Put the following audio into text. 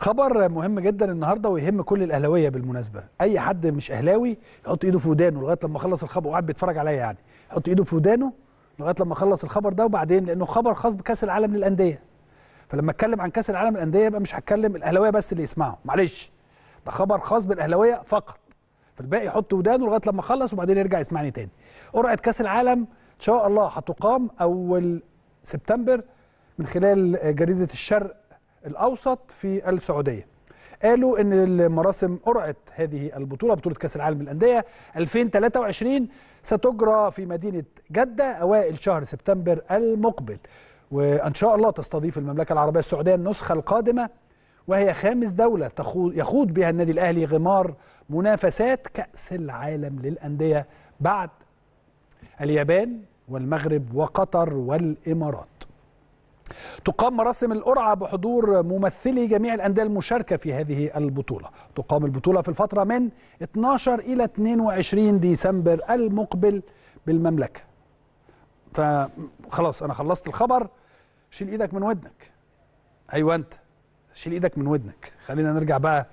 خبر مهم جدا النهارده ويهم كل الاهلاويه بالمناسبه اي حد مش اهلاوي يحط ايده في ودانه لغايه لما اخلص الخبر وقاعد بيتفرج عليا يعني يحط ايده في ودانه لغايه لما اخلص الخبر ده وبعدين لانه خبر خاص بكاس العالم للانديه فلما اتكلم عن كاس العالم للانديه يبقى مش هتكلم الاهلاويه بس اللي يسمعوا معلش ده خبر خاص بالاهلاويه فقط فالباقي يحط ودانه لغايه لما اخلص وبعدين يرجع يسمعني تاني قرعه كاس العالم ان شاء الله هتقام اول سبتمبر من خلال جريده الشرق الاوسط في السعوديه قالوا ان المراسم قرعه هذه البطوله بطوله كاس العالم للانديه 2023 ستجرى في مدينه جده اوائل شهر سبتمبر المقبل وان شاء الله تستضيف المملكه العربيه السعوديه النسخه القادمه وهي خامس دوله يخوض بها النادي الاهلي غمار منافسات كاس العالم للانديه بعد اليابان والمغرب وقطر والامارات تقام مراسم القرعة بحضور ممثلي جميع الأندية المشاركة في هذه البطولة تقام البطولة في الفترة من 12 إلى 22 ديسمبر المقبل بالمملكة فخلاص أنا خلصت الخبر شيل إيدك من ودنك أيوة أنت شيل إيدك من ودنك خلينا نرجع بقى